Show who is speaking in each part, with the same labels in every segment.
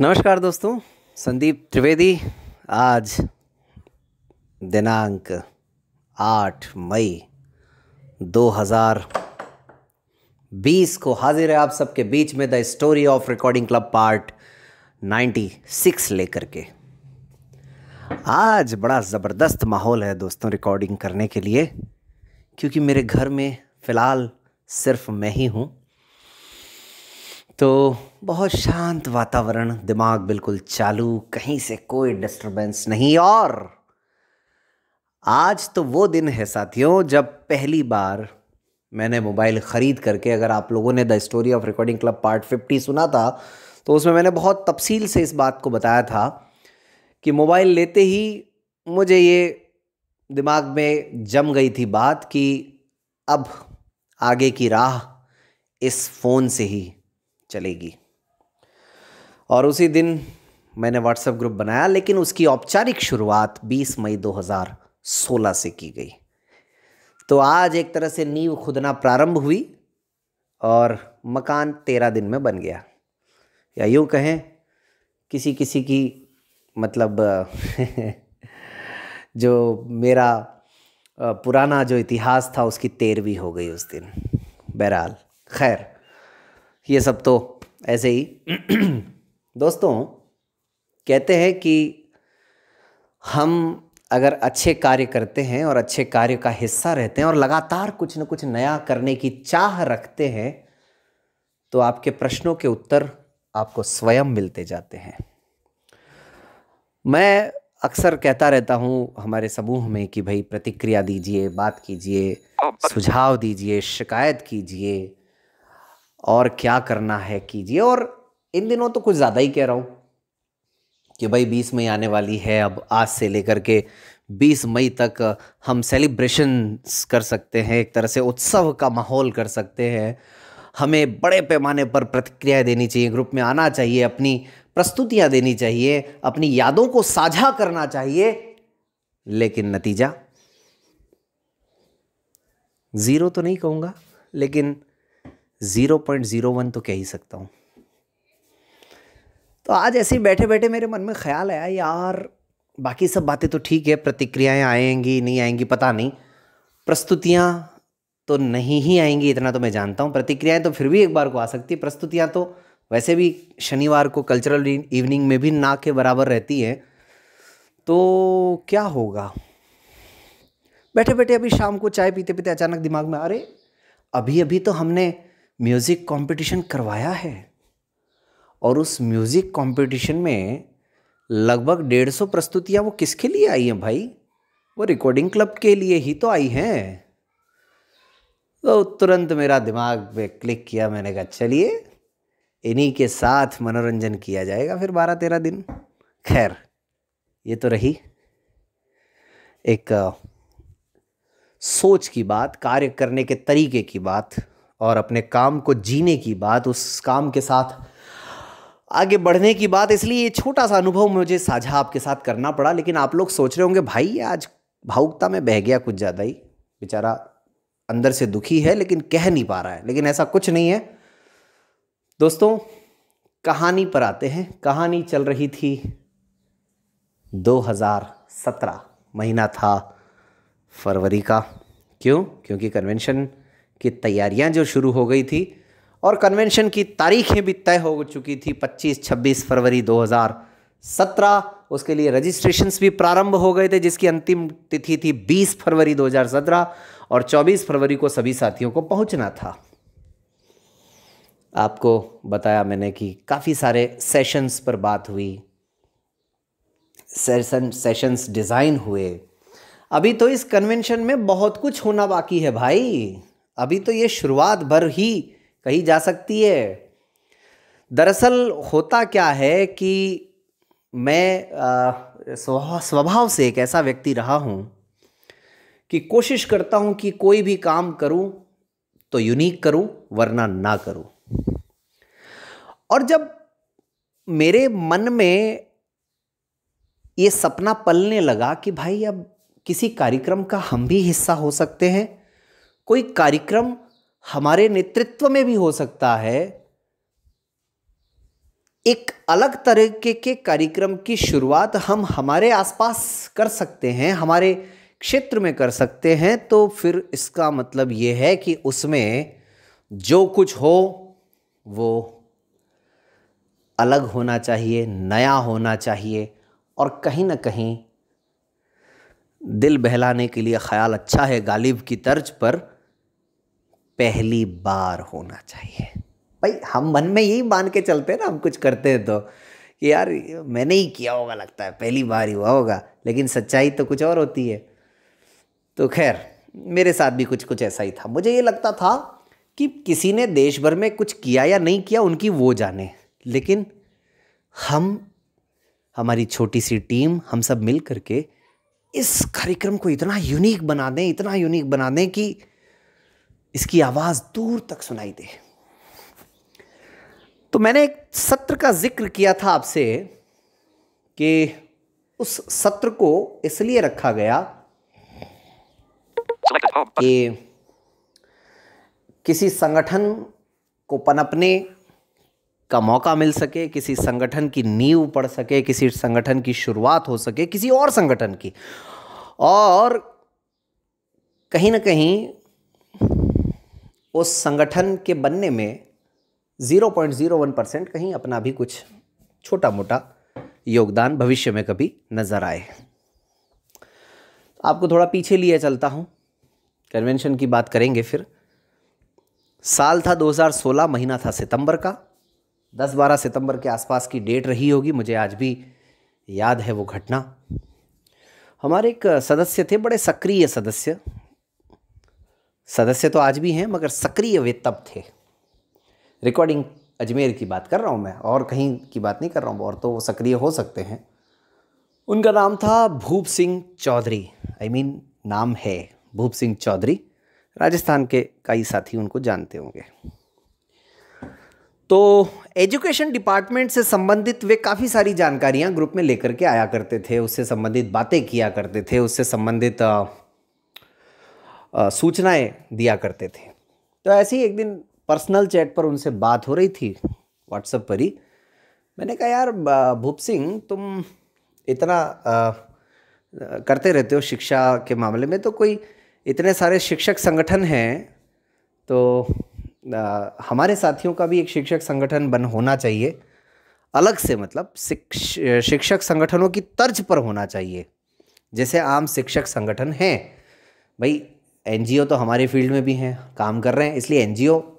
Speaker 1: नमस्कार दोस्तों संदीप त्रिवेदी आज दिनांक 8 मई 2020 को हाजिर है आप सबके बीच में the story of recording club part 96 लेकर के आज बड़ा ज़बरदस्त माहौल है दोस्तों रिकॉर्डिंग करने के लिए क्योंकि मेरे घर में फ़िलहाल सिर्फ मैं ही हूँ तो बहुत शांत वातावरण दिमाग बिल्कुल चालू कहीं से कोई डिस्टरबेंस नहीं और आज तो वो दिन है साथियों जब पहली बार मैंने मोबाइल ख़रीद करके अगर आप लोगों ने the story of recording club part 50 सुना था तो उसमें मैंने बहुत तफसील से इस बात को बताया था कि मोबाइल लेते ही मुझे ये दिमाग में जम गई थी बात कि अब आगे की राह इस फ़ोन से ही चलेगी और उसी दिन मैंने व्हाट्सएप ग्रुप बनाया लेकिन उसकी औपचारिक शुरुआत 20 मई 2016 से की गई तो आज एक तरह से नींव खुदना प्रारंभ हुई और मकान तेरह दिन में बन गया या यूँ कहें किसी किसी की मतलब जो मेरा पुराना जो इतिहास था उसकी तेरहवीं हो गई उस दिन बहरहाल खैर ये सब तो ऐसे ही दोस्तों कहते हैं कि हम अगर अच्छे कार्य करते हैं और अच्छे कार्य का हिस्सा रहते हैं और लगातार कुछ न कुछ नया करने की चाह रखते हैं तो आपके प्रश्नों के उत्तर आपको स्वयं मिलते जाते हैं मैं अक्सर कहता रहता हूँ हमारे समूह में कि भाई प्रतिक्रिया दीजिए बात कीजिए सुझाव दीजिए शिकायत कीजिए और क्या करना है कीजिए और इन दिनों तो कुछ ज़्यादा ही कह रहा हूँ कि भाई बीस मई आने वाली है अब आज से लेकर के बीस मई तक हम सेलिब्रेशन कर सकते हैं एक तरह से उत्सव का माहौल कर सकते हैं हमें बड़े पैमाने पर प्रतिक्रिया देनी चाहिए ग्रुप में आना चाहिए अपनी प्रस्तुतियां देनी चाहिए अपनी यादों को साझा करना चाहिए लेकिन नतीजा ज़ीरो तो नहीं कहूँगा लेकिन ज़ीरो पॉइंट ज़ीरो वन तो कह ही सकता हूँ तो आज ऐसे ही बैठे बैठे मेरे मन में ख्याल आया यार बाकी सब बातें तो ठीक है प्रतिक्रियाएं आएंगी नहीं आएंगी पता नहीं प्रस्तुतियाँ तो नहीं ही आएंगी इतना तो मैं जानता हूँ प्रतिक्रियाएं तो फिर भी एक बार को आ सकती प्रस्तुतियाँ तो वैसे भी शनिवार को कल्चरल इवनिंग में भी ना के बराबर रहती हैं तो क्या होगा बैठे बैठे अभी शाम को चाय पीते पीते अचानक दिमाग में अरे अभी अभी तो हमने म्यूज़िक कंपटीशन करवाया है और उस म्यूज़िक कंपटीशन में लगभग डेढ़ सौ प्रस्तुतियाँ वो किसके लिए आई हैं भाई वो रिकॉर्डिंग क्लब के लिए ही तो आई हैं तो तुरंत मेरा दिमाग पे क्लिक किया मैंने कहा चलिए इन्हीं के साथ मनोरंजन किया जाएगा फिर बारह तेरह दिन खैर ये तो रही एक सोच की बात कार्य करने के तरीके की बात और अपने काम को जीने की बात उस काम के साथ आगे बढ़ने की बात इसलिए ये छोटा सा अनुभव मुझे साझा आपके साथ करना पड़ा लेकिन आप लोग सोच रहे होंगे भाई आज भावुकता में बह गया कुछ ज़्यादा ही बेचारा अंदर से दुखी है लेकिन कह नहीं पा रहा है लेकिन ऐसा कुछ नहीं है दोस्तों कहानी पर आते हैं कहानी चल रही थी 2017 महीना था फरवरी का क्यों क्योंकि कन्वेंशन की तैयारियां जो शुरू हो गई थी और कन्वेंशन की तारीखें भी तय हो चुकी थी 25-26 फरवरी 2017 उसके लिए रजिस्ट्रेशन भी प्रारंभ हो गए थे जिसकी अंतिम तिथि थी 20 फरवरी 2017 और 24 फरवरी को सभी साथियों को पहुंचना था आपको बताया मैंने कि काफ़ी सारे सेशंस पर बात हुई सेशन सेशंस डिज़ाइन हुए अभी तो इस कन्वेंशन में बहुत कुछ होना बाकी है भाई अभी तो ये शुरुआत भर ही कही जा सकती है दरअसल होता क्या है कि मैं स्वभाव से एक ऐसा व्यक्ति रहा हूँ कि कोशिश करता हूँ कि कोई भी काम करूँ तो यूनिक करूँ वरना ना करूँ और जब मेरे मन में ये सपना पलने लगा कि भाई अब किसी कार्यक्रम का हम भी हिस्सा हो सकते हैं कोई कार्यक्रम हमारे नेतृत्व में भी हो सकता है एक अलग तरीके के कार्यक्रम की शुरुआत हम हमारे आसपास कर सकते हैं हमारे क्षेत्र में कर सकते हैं तो फिर इसका मतलब ये है कि उसमें जो कुछ हो वो अलग होना चाहिए नया होना चाहिए और कहीं ना कहीं दिल बहलाने के लिए ख्याल अच्छा है गालिब की तर्ज पर पहली बार होना चाहिए भाई हम मन में यही मान के चलते हैं ना हम कुछ करते हैं तो कि यार मैंने ही किया होगा लगता है पहली बार ही हुआ होगा लेकिन सच्चाई तो कुछ और होती है तो खैर मेरे साथ भी कुछ कुछ ऐसा ही था मुझे ये लगता था कि किसी ने देश भर में कुछ किया या नहीं किया उनकी वो जाने लेकिन हम हमारी छोटी सी टीम हम सब मिल करके इस कार्यक्रम को इतना यूनिक बना दें इतना यूनिक बना दें कि इसकी आवाज़ दूर तक सुनाई दे तो मैंने एक सत्र का जिक्र किया था आपसे कि उस सत्र को इसलिए रखा गया कि किसी संगठन को पनपने का मौका मिल सके किसी संगठन की नींव पड़ सके किसी संगठन की शुरुआत हो सके किसी और संगठन की और कहीं ना कहीं उस संगठन के बनने में 0.01 परसेंट कहीं अपना भी कुछ छोटा मोटा योगदान भविष्य में कभी नज़र आए आपको थोड़ा पीछे लिए चलता हूँ कन्वेंशन की बात करेंगे फिर साल था 2016 महीना था सितंबर का 10-12 सितंबर के आसपास की डेट रही होगी मुझे आज भी याद है वो घटना हमारे एक सदस्य थे बड़े सक्रिय सदस्य सदस्य तो आज भी हैं मगर सक्रिय वे तब थे रिकॉर्डिंग अजमेर की बात कर रहा हूँ मैं और कहीं की बात नहीं कर रहा हूँ और तो वो सक्रिय हो सकते हैं उनका नाम था Bhoop Singh Chaudhary I I mean mean, नाम है भूप सिंह चौधरी राजस्थान के कई साथी उनको जानते होंगे तो एजुकेशन डिपार्टमेंट से संबंधित वे काफ़ी सारी जानकारियाँ ग्रुप में लेकर के आया करते थे उससे संबंधित बातें किया करते थे उससे संबंधित सूचनाएं दिया करते थे तो ऐसे ही एक दिन पर्सनल चैट पर उनसे बात हो रही थी व्हाट्सएप पर ही मैंने कहा यार भूप सिंह तुम इतना आ, करते रहते हो शिक्षा के मामले में तो कोई इतने सारे शिक्षक संगठन हैं तो आ, हमारे साथियों का भी एक शिक्षक संगठन बन होना चाहिए अलग से मतलब शिक्ष, शिक्षक संगठनों की तर्ज पर होना चाहिए जैसे आम शिक्षक संगठन हैं भाई एन तो हमारे फील्ड में भी हैं काम कर रहे हैं इसलिए एन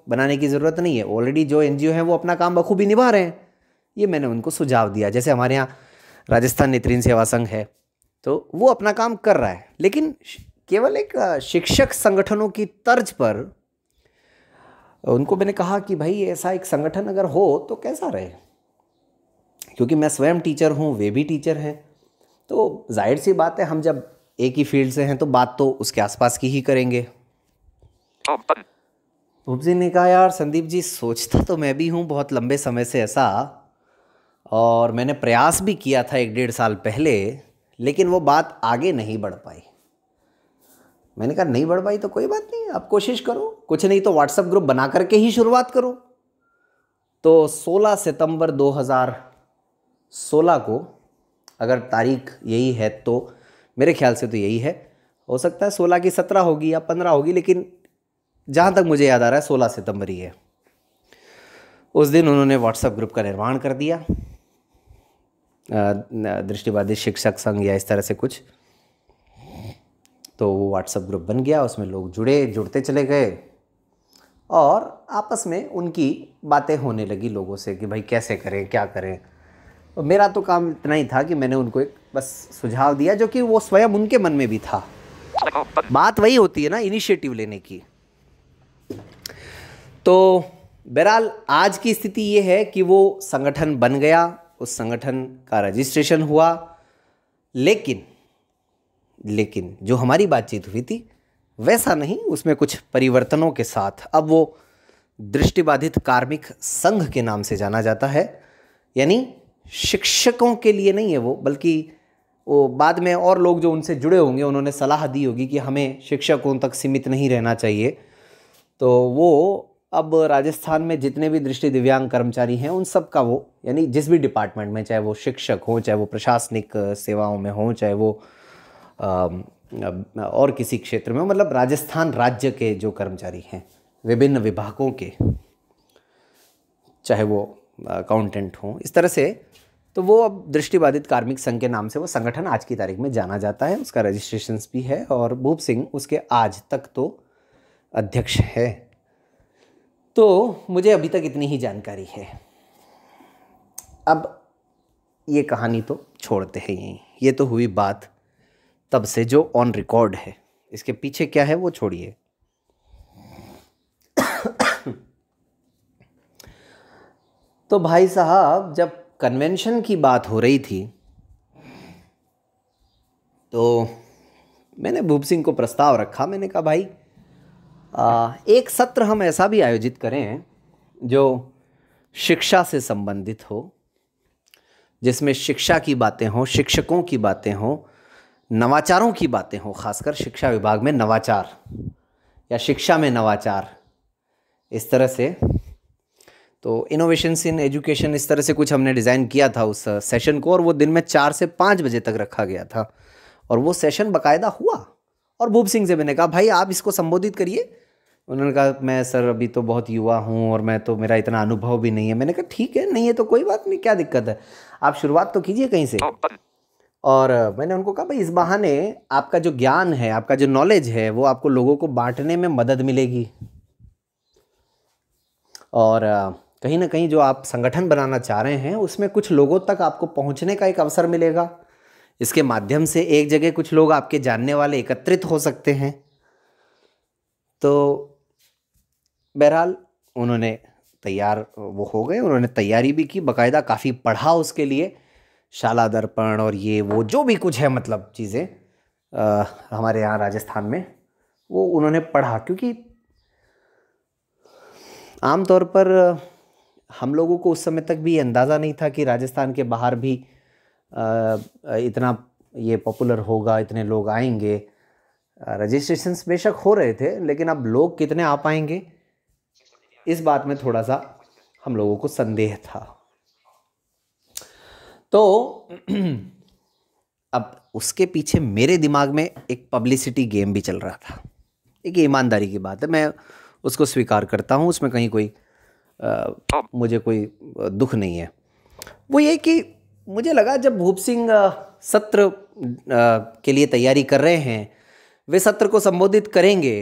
Speaker 1: बनाने की ज़रूरत नहीं है ऑलरेडी जो एन हैं वो अपना काम बखूबी निभा रहे हैं ये मैंने उनको सुझाव दिया जैसे हमारे यहाँ राजस्थान नेत्रीन सेवा संघ है तो वो अपना काम कर रहा है लेकिन केवल एक शिक्षक संगठनों की तर्ज पर उनको मैंने कहा कि भाई ऐसा एक संगठन अगर हो तो कैसा रहे क्योंकि मैं स्वयं टीचर हूँ वे भी टीचर हैं तो जाहिर सी बात है हम जब एक ही फील्ड से हैं तो बात तो उसके आसपास की ही करेंगे हाँ, जी ने कहा यार संदीप जी सोचता तो मैं भी हूँ बहुत लंबे समय से ऐसा और मैंने प्रयास भी किया था एक डेढ़ साल पहले लेकिन वो बात आगे नहीं बढ़ पाई मैंने कहा नहीं बढ़ पाई तो कोई बात नहीं आप कोशिश करो कुछ नहीं तो व्हाट्सएप ग्रुप बना करके ही शुरुआत करो तो 16 सितंबर 2016 को अगर तारीख यही है तो मेरे ख्याल से तो यही है हो सकता है सोलह की सत्रह होगी या पंद्रह होगी लेकिन जहाँ तक मुझे याद आ रहा है सोलह सितंबर ही है उस दिन उन्होंने व्हाट्सएप ग्रुप का निर्माण कर दिया दृष्टिबाधित शिक्षक संघ या इस तरह से कुछ तो वो व्हाट्सएप ग्रुप बन गया उसमें लोग जुड़े जुड़ते चले गए और आपस में उनकी बातें होने लगी लोगों से कि भाई कैसे करें क्या करें और मेरा तो काम इतना ही था कि मैंने उनको एक बस सुझाव दिया जो कि वो स्वयं उनके मन में भी था बात वही होती है ना इनिशिएटिव लेने की तो बहरहाल आज की स्थिति ये है कि वो संगठन बन गया उस संगठन का रजिस्ट्रेशन हुआ लेकिन लेकिन जो हमारी बातचीत हुई थी वैसा नहीं उसमें कुछ परिवर्तनों के साथ अब वो दृष्टिबाधित कार्मिक संघ के नाम से जाना जाता है यानी शिक्षकों के लिए नहीं है वो बल्कि वो बाद में और लोग जो उनसे जुड़े होंगे उन्होंने सलाह दी होगी कि हमें शिक्षकों तक सीमित नहीं रहना चाहिए तो वो अब राजस्थान में जितने भी दृष्टि दिव्यांग कर्मचारी हैं उन सब का वो यानी जिस भी डिपार्टमेंट में चाहे वो शिक्षक हो चाहे वो प्रशासनिक सेवाओं में हो चाहे वो आ, और किसी क्षेत्र में मतलब राजस्थान राज्य के जो कर्मचारी हैं विभिन्न विभागों के चाहे वो अकाउंटेंट हों इस तरह से तो वो अब दृष्टिबाधित कार्मिक संघ के नाम से वो संगठन आज की तारीख में जाना जाता है उसका रजिस्ट्रेशन भी है और भूप सिंह उसके आज तक तो अध्यक्ष है तो मुझे अभी तक इतनी ही जानकारी है अब ये कहानी तो छोड़ते हैं यहीं ये तो हुई बात तब से जो ऑन रिकॉर्ड है इसके पीछे क्या है वो छोड़िए तो भाई साहब जब कन्वेंशन की बात हो रही थी तो मैंने भूप सिंह को प्रस्ताव रखा मैंने कहा भाई आ, एक सत्र हम ऐसा भी आयोजित करें जो शिक्षा से संबंधित हो जिसमें शिक्षा की बातें हों शिक्षकों की बातें हों नवाचारों की बातें हों खासकर शिक्षा विभाग में नवाचार या शिक्षा में नवाचार इस तरह से तो इनोवेशन इन एजुकेशन इस तरह से कुछ हमने डिज़ाइन किया था उस सेशन uh, को और वो दिन में चार से पाँच बजे तक रखा गया था और वो सेशन बाकायदा हुआ और भूप सिंह से मैंने कहा भाई आप इसको संबोधित करिए उन्होंने कहा मैं सर अभी तो बहुत युवा हूँ और मैं तो मेरा इतना अनुभव भी नहीं है मैंने कहा ठीक है नहीं है तो कोई बात नहीं क्या दिक्कत है आप शुरुआत तो कीजिए कहीं से और uh, मैंने उनको कहा भाई इस बहाने आपका जो ज्ञान है आपका जो नॉलेज है वो आपको लोगों को बांटने में मदद मिलेगी और uh, कहीं ना कहीं जो आप संगठन बनाना चाह रहे हैं उसमें कुछ लोगों तक आपको पहुंचने का एक अवसर मिलेगा इसके माध्यम से एक जगह कुछ लोग आपके जानने वाले एकत्रित हो सकते हैं तो बहरहाल उन्होंने तैयार वो हो गए उन्होंने तैयारी भी की बकायदा काफ़ी पढ़ा उसके लिए शाला दर्पण और ये वो जो भी कुछ है मतलब चीज़ें हमारे यहाँ राजस्थान में वो उन्होंने पढ़ा क्योंकि आमतौर पर हम लोगों को उस समय तक भी अंदाज़ा नहीं था कि राजस्थान के बाहर भी इतना ये पॉपुलर होगा इतने लोग आएंगे रजिस्ट्रेशन बेशक हो रहे थे लेकिन अब लोग कितने आ पाएंगे इस बात में थोड़ा सा हम लोगों को संदेह था तो अब उसके पीछे मेरे दिमाग में एक पब्लिसिटी गेम भी चल रहा था एक ईमानदारी की बात है मैं उसको स्वीकार करता हूँ उसमें कहीं कोई आ, मुझे कोई दुख नहीं है वो ये कि मुझे लगा जब भूप सिंह सत्र के लिए तैयारी कर रहे हैं वे सत्र को संबोधित करेंगे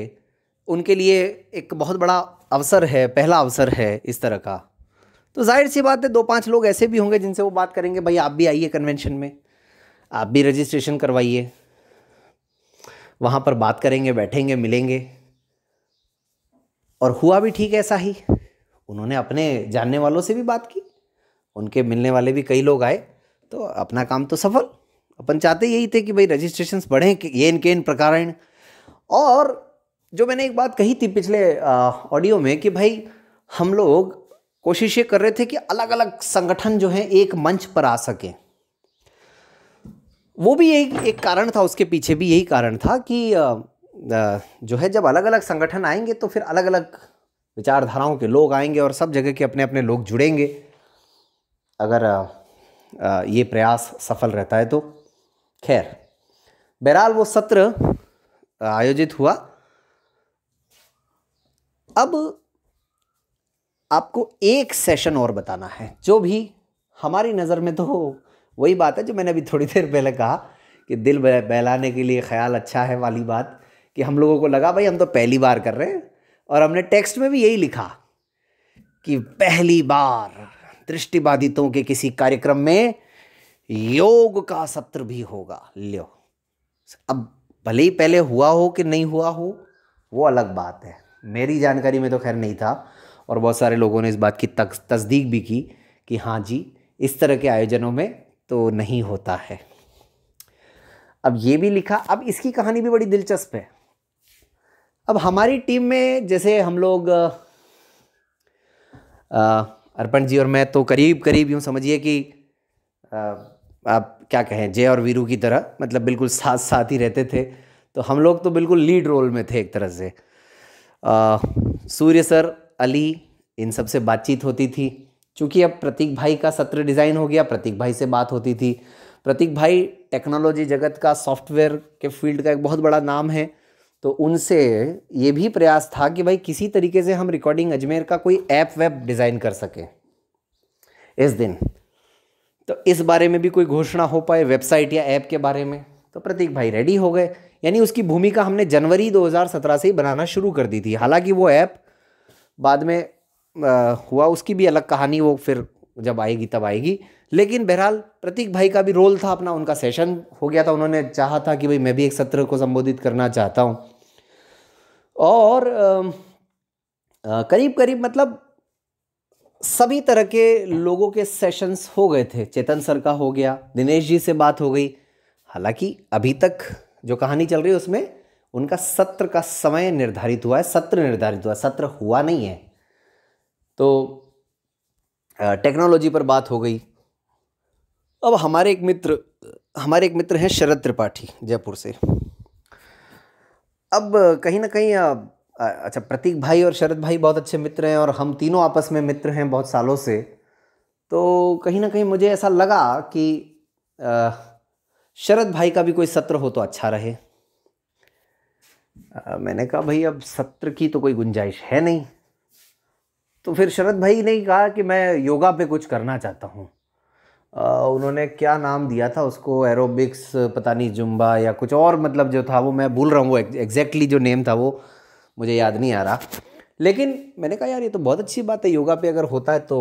Speaker 1: उनके लिए एक बहुत बड़ा अवसर है पहला अवसर है इस तरह का तो जाहिर सी बात है दो पांच लोग ऐसे भी होंगे जिनसे वो बात करेंगे भाई आप भी आइए कन्वेंशन में आप भी रजिस्ट्रेशन करवाइए वहाँ पर बात करेंगे बैठेंगे मिलेंगे और हुआ भी ठीक ऐसा ही उन्होंने अपने जानने वालों से भी बात की उनके मिलने वाले भी कई लोग आए तो अपना काम तो सफल अपन चाहते यही थे कि भाई रजिस्ट्रेशन बढ़ें ये के इन प्रकारण और जो मैंने एक बात कही थी पिछले ऑडियो में कि भाई हम लोग कोशिश ये कर रहे थे कि अलग अलग संगठन जो हैं एक मंच पर आ सकें वो भी यही एक कारण था उसके पीछे भी यही कारण था कि जो है जब अलग अलग संगठन आएंगे तो फिर अलग अलग विचारधाराओं के लोग आएंगे और सब जगह के अपने अपने लोग जुड़ेंगे अगर ये प्रयास सफल रहता है तो खैर बहरहाल वो सत्र आयोजित हुआ अब आपको एक सेशन और बताना है जो भी हमारी नज़र में तो वही बात है जो मैंने अभी थोड़ी देर पहले कहा कि दिल बहलाने के लिए ख्याल अच्छा है वाली बात कि हम लोगों को लगा भाई हम तो पहली बार कर रहे हैं और हमने टेक्स्ट में भी यही लिखा कि पहली बार दृष्टिबाधितों के किसी कार्यक्रम में योग का सत्र भी होगा लियो अब भले ही पहले हुआ हो कि नहीं हुआ हो वो अलग बात है मेरी जानकारी में तो खैर नहीं था और बहुत सारे लोगों ने इस बात की तस्दीक भी की कि हाँ जी इस तरह के आयोजनों में तो नहीं होता है अब ये भी लिखा अब इसकी कहानी भी बड़ी दिलचस्प है अब हमारी टीम में जैसे हम लोग अर्पण जी और मैं तो करीब करीब यूँ समझिए कि आ, आप क्या कहें जय और वीरू की तरह मतलब बिल्कुल साथ साथ ही रहते थे तो हम लोग तो बिल्कुल लीड रोल में थे एक तरह से आ, सूर्य सर अली इन सब से बातचीत होती थी चूँकि अब प्रतीक भाई का सत्र डिज़ाइन हो गया प्रतीक भाई से बात होती थी प्रतीक भाई टेक्नोलॉजी जगत का सॉफ्टवेयर के फील्ड का एक बहुत बड़ा नाम है तो उनसे ये भी प्रयास था कि भाई किसी तरीके से हम रिकॉर्डिंग अजमेर का कोई ऐप वेब डिज़ाइन कर सकें इस दिन तो इस बारे में भी कोई घोषणा हो पाए वेबसाइट या ऐप के बारे में तो प्रतीक भाई रेडी हो गए यानी उसकी भूमिका हमने जनवरी 2017 से ही बनाना शुरू कर दी थी हालांकि वो ऐप बाद में आ, हुआ उसकी भी अलग कहानी वो फिर जब आएगी तब आएगी लेकिन बहरहाल प्रतीक भाई का भी रोल था अपना उनका सेशन हो गया था उन्होंने चाहा था कि भाई मैं भी एक सत्र को संबोधित करना चाहता हूँ और करीब करीब मतलब सभी तरह के लोगों के सेशंस हो गए थे चेतन सर का हो गया दिनेश जी से बात हो गई हालांकि अभी तक जो कहानी चल रही है उसमें उनका सत्र का समय निर्धारित हुआ है सत्र निर्धारित हुआ सत्र हुआ नहीं है तो टेक्नोलॉजी पर बात हो गई अब हमारे एक मित्र हमारे एक मित्र हैं शरद त्रिपाठी जयपुर से अब कहीं ना कहीं अच्छा प्रतीक भाई और शरद भाई बहुत अच्छे मित्र हैं और हम तीनों आपस में मित्र हैं बहुत सालों से तो कहीं ना कहीं मुझे ऐसा लगा कि शरद भाई का भी कोई सत्र हो तो अच्छा रहे आ, मैंने कहा भाई अब सत्र की तो कोई गुंजाइश है नहीं तो फिर शरद भाई ने कहा कि मैं योगा पे कुछ करना चाहता हूँ उन्होंने क्या नाम दिया था उसको एरोबिक्स पता नहीं जुम्बा या कुछ और मतलब जो था वो मैं भूल रहा हूँ वो एग्जैक्टली जो नेम था वो मुझे याद नहीं आ रहा लेकिन मैंने कहा यार ये तो बहुत अच्छी बात है योगा पे अगर होता है तो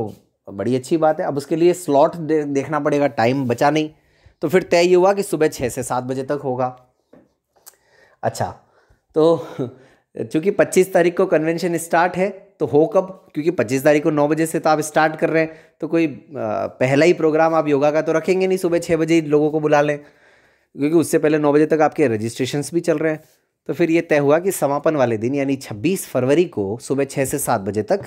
Speaker 1: बड़ी अच्छी बात है अब उसके लिए स्लॉट दे, देखना पड़ेगा टाइम बचा नहीं तो फिर तय हुआ कि सुबह छः से सात बजे तक होगा अच्छा तो चूँकि पच्चीस तारीख को कन्वेंशन स्टार्ट है तो हो कब क्योंकि पच्चीस तारीख को नौ बजे से तो आप स्टार्ट कर रहे हैं तो कोई पहला ही प्रोग्राम आप योगा का तो रखेंगे नहीं सुबह छः बजे ही लोगों को बुला लें क्योंकि उससे पहले नौ बजे तक आपके रजिस्ट्रेशन भी चल रहे हैं तो फिर ये तय हुआ कि समापन वाले दिन यानी छब्बीस फरवरी को सुबह छः से सात बजे तक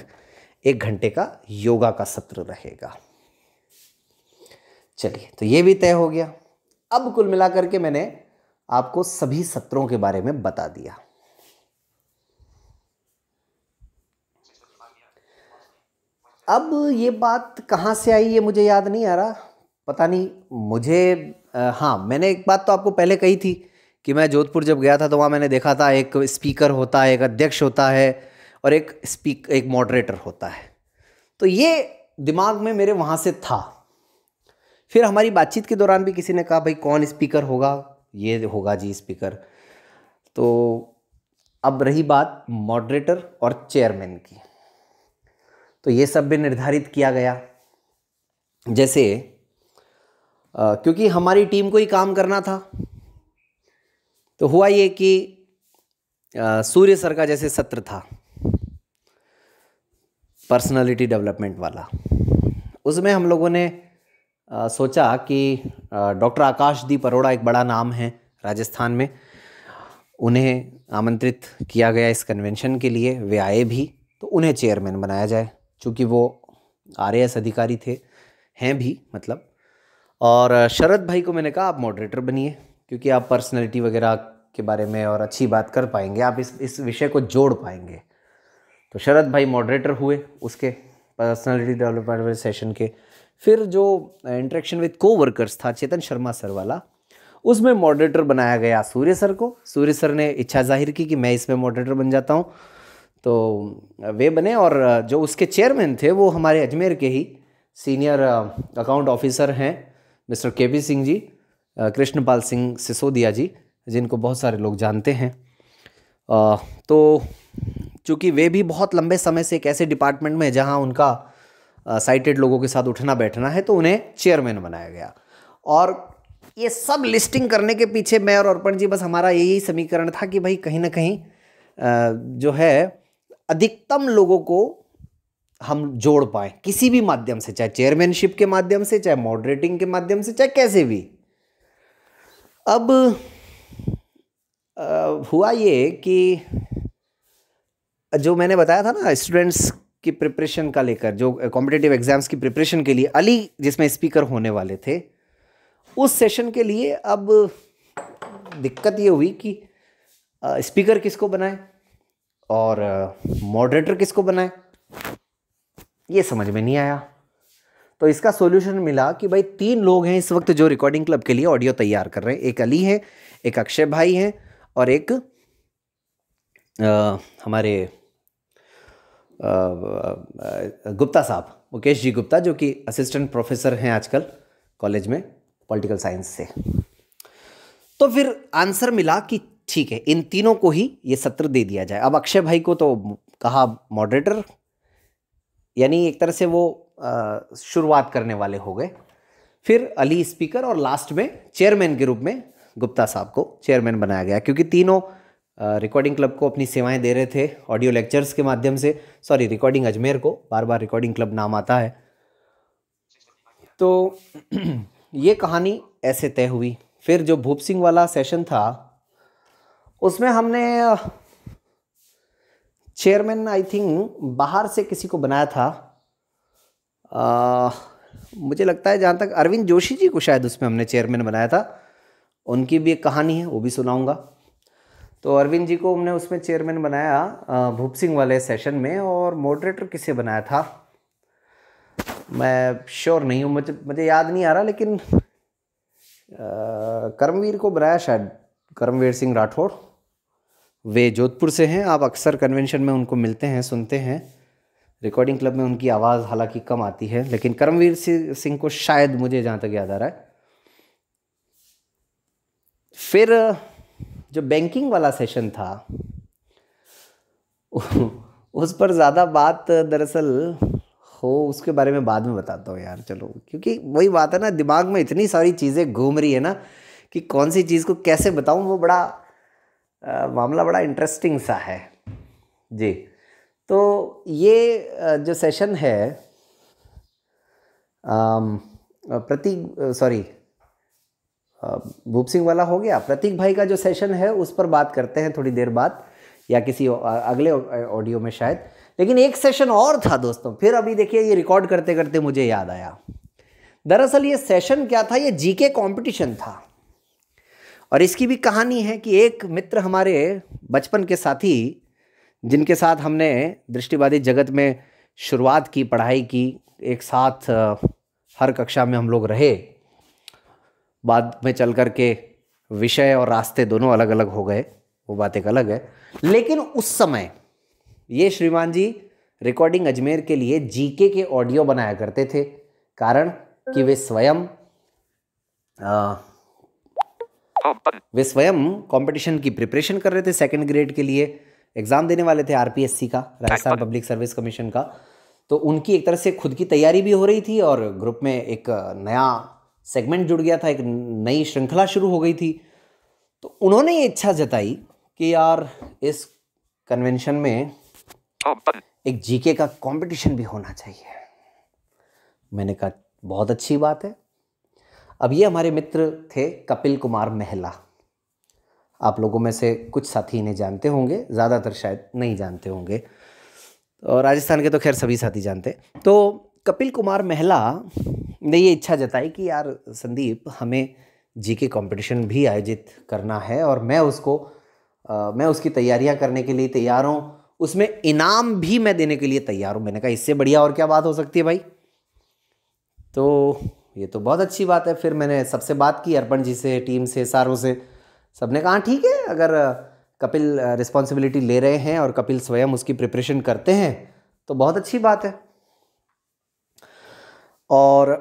Speaker 1: एक घंटे का योगा का सत्र रहेगा चलिए तो ये भी तय हो गया अब कुल मिलाकर के मैंने आपको सभी सत्रों के बारे में बता दिया अब ये बात कहाँ से आई ये मुझे याद नहीं आ रहा पता नहीं मुझे आ, हाँ मैंने एक बात तो आपको पहले कही थी कि मैं जोधपुर जब गया था तो वहाँ मैंने देखा था एक स्पीकर होता है एक अध्यक्ष होता है और एक स्पीक एक मॉडरेटर होता है तो ये दिमाग में मेरे वहाँ से था फिर हमारी बातचीत के दौरान भी किसी ने कहा भाई कौन स्पीकर होगा ये होगा जी स्पीकर तो अब रही बात मॉडरेटर और चेयरमैन की तो ये सब भी निर्धारित किया गया जैसे आ, क्योंकि हमारी टीम को ही काम करना था तो हुआ ये कि आ, सूर्य सर का जैसे सत्र था पर्सनालिटी डेवलपमेंट वाला उसमें हम लोगों ने आ, सोचा कि डॉक्टर आकाशदीप अरोड़ा एक बड़ा नाम है राजस्थान में उन्हें आमंत्रित किया गया इस कन्वेंशन के लिए वे आए भी तो उन्हें चेयरमैन बनाया जाए चूँकि वो आर अधिकारी थे हैं भी मतलब और शरद भाई को मैंने कहा आप मॉडरेटर बनिए क्योंकि आप पर्सनैलिटी वगैरह के बारे में और अच्छी बात कर पाएंगे आप इस इस विषय को जोड़ पाएंगे तो शरद भाई मॉडरेटर हुए उसके पर्सनैलिटी डेवलपमेंट सेशन के फिर जो इंट्रैक्शन विद को वर्कर्स था चेतन शर्मा सर वाला उसमें मॉडरेटर बनाया गया सूर्य सर को सूर्य सर ने इच्छा जाहिर की कि मैं इसमें मॉडरेटर बन जाता हूँ तो वे बने और जो उसके चेयरमैन थे वो हमारे अजमेर के ही सीनियर अकाउंट ऑफिसर हैं mister K P Singh ji Krishnapal Singh Sisodia ji जिनको बहुत सारे लोग जानते हैं तो चूँकि वे भी बहुत लंबे समय से एक ऐसे डिपार्टमेंट में जहाँ उनका साइटेड लोगों के साथ उठना बैठना है तो उन्हें चेयरमैन बनाया गया और ये सब लिस्टिंग करने के पीछे मैं और अर्पण जी बस हमारा यही समीकरण था कि भाई कहीं ना कहीं जो है अधिकतम लोगों को हम जोड़ पाए किसी भी माध्यम से चाहे चेयरमैनशिप के माध्यम से चाहे मॉडरेटिंग के माध्यम से चाहे कैसे भी अब हुआ ये कि जो मैंने बताया था ना स्टूडेंट्स की प्रिपरेशन का लेकर जो कॉम्पिटेटिव एग्जाम्स की प्रिपरेशन के लिए अली जिसमें स्पीकर होने वाले थे उस सेशन के लिए अब दिक्कत ये हुई कि स्पीकर किसको बनाए और मॉडरेटर किसको बनाए ये समझ में नहीं आया तो इसका सॉल्यूशन मिला कि भाई तीन लोग हैं इस वक्त जो रिकॉर्डिंग क्लब के लिए ऑडियो तैयार कर रहे हैं एक अली है एक अक्षय भाई है और एक आ, हमारे गुप्ता साहब मुकेश जी गुप्ता जो कि असिस्टेंट प्रोफेसर हैं आजकल कॉलेज में पॉलिटिकल साइंस से तो फिर आंसर मिला कि ठीक है इन तीनों को ही ये सत्र दे दिया जाए अब अक्षय भाई को तो कहा मॉडरेटर यानी एक तरह से वो शुरुआत करने वाले हो गए फिर अली स्पीकर और लास्ट में चेयरमैन के रूप में गुप्ता साहब को चेयरमैन बनाया गया क्योंकि तीनों रिकॉर्डिंग क्लब को अपनी सेवाएं दे रहे थे ऑडियो लेक्चर्स के माध्यम से सॉरी रिकॉर्डिंग अजमेर को बार बार रिकॉर्डिंग क्लब नाम आता है तो ये कहानी ऐसे तय हुई फिर जो भूप सिंह वाला सेशन था उसमें हमने चेयरमैन आई थिंक बाहर से किसी को बनाया था आ, मुझे लगता है जहाँ तक अरविंद जोशी जी को शायद उसमें हमने चेयरमैन बनाया था उनकी भी एक कहानी है वो भी सुनाऊंगा तो अरविंद जी को हमने उसमें चेयरमैन बनाया भूप सिंह वाले सेशन में और मॉडरेटर किसे बनाया था मैं श्योर नहीं हूँ मुझे मुझे याद नहीं आ रहा लेकिन कर्मवीर को बनाया शायद कर्मवीर सिंह राठौड़ वे जोधपुर से हैं आप अक्सर कन्वेंशन में उनको मिलते हैं सुनते हैं रिकॉर्डिंग क्लब में उनकी आवाज़ हालांकि कम आती है लेकिन करमवीर सिंह को शायद मुझे जहाँ तक याद आ रहा है फिर जो बैंकिंग वाला सेशन था उस पर ज़्यादा बात दरअसल हो उसके बारे में बाद में बताता हूँ यार चलो क्योंकि वही बात है ना दिमाग में इतनी सारी चीज़ें घूम रही है ना कि कौन सी चीज़ को कैसे बताऊँ वो बड़ा मामला बड़ा इंटरेस्टिंग सा है जी तो ये जो सेशन है प्रतीक सॉरी भूप सिंह वाला हो गया प्रतीक भाई का जो सेशन है उस पर बात करते हैं थोड़ी देर बाद या किसी अगले ऑडियो में शायद लेकिन एक सेशन और था दोस्तों फिर अभी देखिए ये रिकॉर्ड करते करते मुझे याद आया दरअसल ये सेशन क्या था ये जीके कंपटीशन था और इसकी भी कहानी है कि एक मित्र हमारे बचपन के साथी जिनके साथ हमने दृष्टिवादी जगत में शुरुआत की पढ़ाई की एक साथ हर कक्षा में हम लोग रहे बाद में चल कर के विषय और रास्ते दोनों अलग अलग हो गए वो बात एक अलग है लेकिन उस समय ये श्रीमान जी रिकॉर्डिंग अजमेर के लिए जीके के ऑडियो बनाया करते थे कारण कि वे स्वयं Oh, वे स्वयं कंपटीशन की प्रिपरेशन कर रहे थे सेकंड ग्रेड के लिए एग्जाम देने वाले थे आरपीएससी का राजस्थान पब्लिक सर्विस कमीशन का तो उनकी एक तरह से खुद की तैयारी भी हो रही थी और ग्रुप में एक नया सेगमेंट जुड़ गया था एक नई श्रृंखला शुरू हो गई थी तो उन्होंने ये इच्छा जताई कि यार इस कन्वेंशन में oh, एक जीके का कंपटीशन भी होना चाहिए मैंने कहा बहुत अच्छी बात है अब ये हमारे मित्र थे कपिल कुमार मेहला आप लोगों में से कुछ साथी इन्हें जानते होंगे ज़्यादातर शायद नहीं जानते होंगे और राजस्थान के तो खैर सभी साथी जानते तो कपिल कुमार मेहला ने ये इच्छा जताई कि यार संदीप हमें जी के कॉम्पिटिशन भी आयोजित करना है और मैं उसको आ, मैं उसकी तैयारियां करने के लिए तैयार हूँ उसमें इनाम भी मैं देने के लिए तैयार हूँ मैंने कहा इससे बढ़िया और क्या बात हो सकती है भाई तो ये तो बहुत अच्छी बात है फिर मैंने सबसे बात की अर्पण जी से टीम से सारों से सब ने कहा हाँ, ठीक है अगर कपिल रिस्पॉन्सिबिलिटी ले रहे हैं और कपिल स्वयं उसकी प्रिपरेशन करते हैं तो बहुत अच्छी बात है और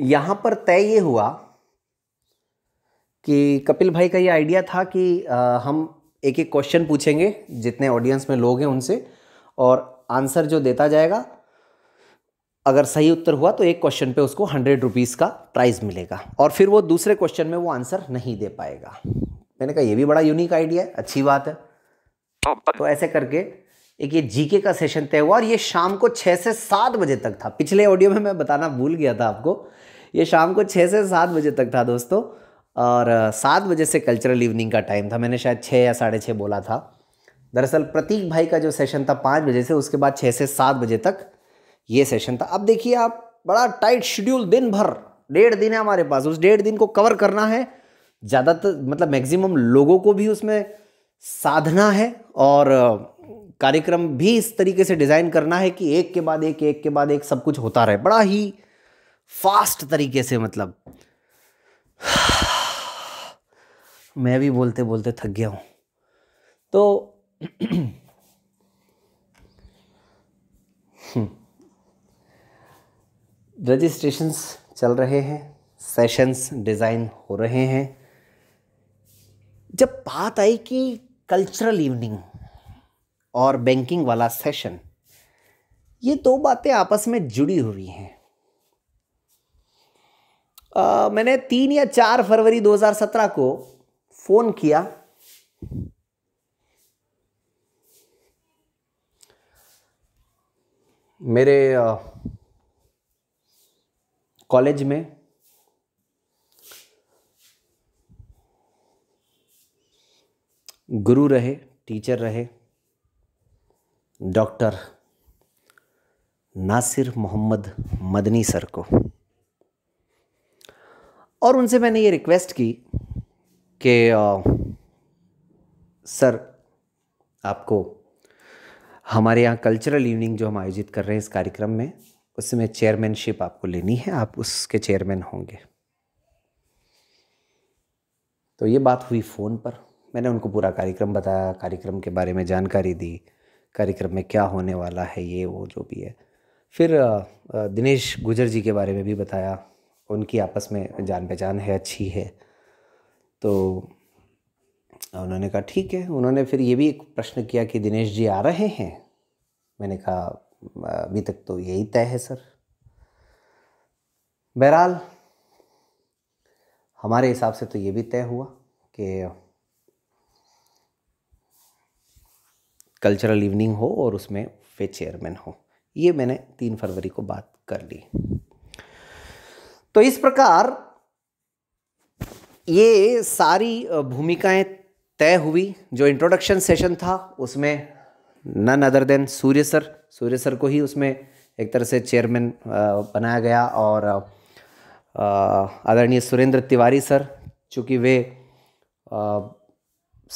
Speaker 1: यहाँ पर तय ये हुआ कि कपिल भाई का ये आइडिया था कि हम एक एक क्वेश्चन पूछेंगे जितने ऑडियंस में लोग हैं उनसे और आंसर जो देता जाएगा अगर सही उत्तर हुआ तो एक क्वेश्चन पे उसको हंड्रेड रुपीज़ का प्राइज़ मिलेगा और फिर वो दूसरे क्वेश्चन में वो आंसर नहीं दे पाएगा मैंने कहा ये भी बड़ा यूनिक आइडिया है अच्छी बात है हाँ, तो ऐसे करके एक ये जीके का सेशन तय हुआ और ये शाम को छः से सात बजे तक था पिछले ऑडियो में मैं बताना भूल गया था आपको ये शाम को छः से सात बजे तक था दोस्तों और सात बजे से कल्चरल इवनिंग का टाइम था मैंने शायद छः या साढ़े छः बोला था दरअसल प्रतीक भाई का जो सेशन था पाँच बजे से उसके बाद छः से सात बजे तक ये सेशन था अब देखिए आप बड़ा टाइट शेड्यूल दिन भर डेढ़ दिन है हमारे पास उस डेढ़ दिन को कवर करना है ज़्यादातर मतलब मैक्सिमम लोगों को भी उसमें साधना है और कार्यक्रम भी इस तरीके से डिज़ाइन करना है कि एक के बाद एक एक के बाद एक सब कुछ होता रहे बड़ा ही फास्ट तरीके से मतलब मैं भी बोलते बोलते थक गया हूँ तो रजिस्ट्रेशंस चल रहे हैं सेशंस डिज़ाइन हो रहे हैं जब बात आई कि कल्चरल इवनिंग और बैंकिंग वाला सेशन ये दो बातें आपस में जुड़ी हुई हैं आ, मैंने तीन या चार फरवरी 2017 को फ़ोन किया मेरे आ, कॉलेज में गुरु रहे टीचर रहे डॉक्टर नासिर मोहम्मद मदनी सर को और उनसे मैंने ये रिक्वेस्ट की कि सर आपको हमारे यहाँ कल्चरल इवनिंग जो हम आयोजित कर रहे हैं इस कार्यक्रम में उसमें चेयरमैनशिप आपको लेनी है आप उसके चेयरमैन होंगे तो ये बात हुई फ़ोन पर मैंने उनको पूरा कार्यक्रम बताया कार्यक्रम के बारे में जानकारी दी कार्यक्रम में क्या होने वाला है ये वो जो भी है फिर दिनेश गुजर जी के बारे में भी बताया उनकी आपस में जान पहचान है अच्छी है तो उन्होंने कहा ठीक है उन्होंने फिर ये भी एक प्रश्न किया कि दिनेश जी आ रहे हैं मैंने कहा अभी तक तो यही तय है सर बहरहाल हमारे हिसाब से तो ये भी तय हुआ कि कल्चरल इवनिंग हो और उसमें वे चेयरमैन हो ये मैंने तीन फरवरी को बात कर ली तो इस प्रकार ये सारी भूमिकाएं तय हुई जो इंट्रोडक्शन सेशन था उसमें none other than Surya sir Surya sir को ही उसमें एक तरह से चेयरमैन बनाया गया और आदरणीय सुरेंद्र तिवारी सर चूँकि वे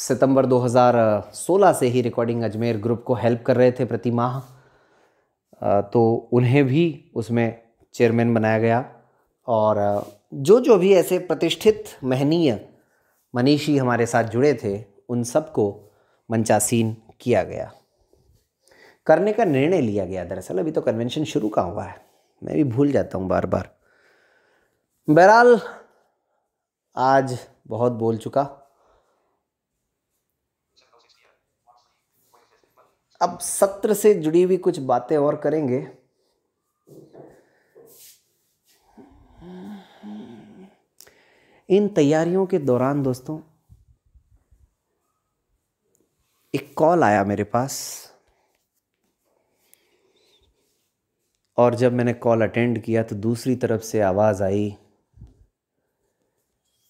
Speaker 1: सितंबर 2016 से ही रिकॉर्डिंग अजमेर ग्रुप को हेल्प कर रहे थे प्रति माह तो उन्हें भी उसमें चेयरमैन बनाया गया और जो जो भी ऐसे प्रतिष्ठित महनीय मनीषी हमारे साथ जुड़े थे उन सबको मंचासीन किया गया करने का निर्णय लिया गया दरअसल अभी तो कन्वेंशन शुरू का हुआ है मैं भी भूल जाता हूँ बार बार बहरहाल आज बहुत बोल चुका अब सत्र से जुड़ी हुई कुछ बातें और करेंगे इन तैयारियों के दौरान दोस्तों एक कॉल आया मेरे पास और जब मैंने कॉल अटेंड किया तो दूसरी तरफ से आवाज़ आई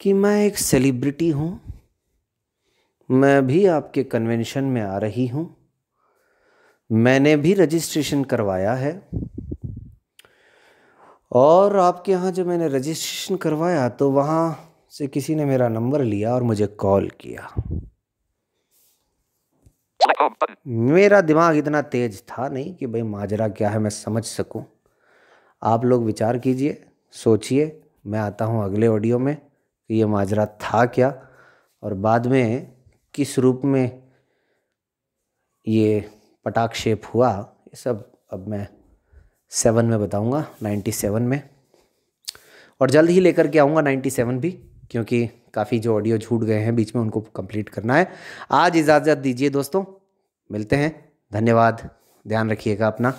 Speaker 1: कि मैं एक सेलिब्रिटी हूँ मैं भी आपके कन्वेंशन में आ रही हूँ मैंने भी रजिस्ट्रेशन करवाया है और आपके यहाँ जब मैंने रजिस्ट्रेशन करवाया तो वहाँ से किसी ने मेरा नंबर लिया और मुझे कॉल किया मेरा दिमाग इतना तेज था नहीं कि भाई माजरा क्या है मैं समझ सकूं आप लोग विचार कीजिए सोचिए मैं आता हूं अगले ऑडियो में कि ये माजरा था क्या और बाद में किस रूप में ये पटाक्षेप हुआ ये सब अब मैं सेवन में बताऊंगा नाइन्टी सेवन में और जल्द ही लेकर के आऊँगा नाइन्टी सेवन भी क्योंकि काफ़ी जो ऑडियो छूट गए हैं बीच में उनको कंप्लीट करना है आज इजाज़त दीजिए दोस्तों मिलते हैं धन्यवाद ध्यान रखिएगा अपना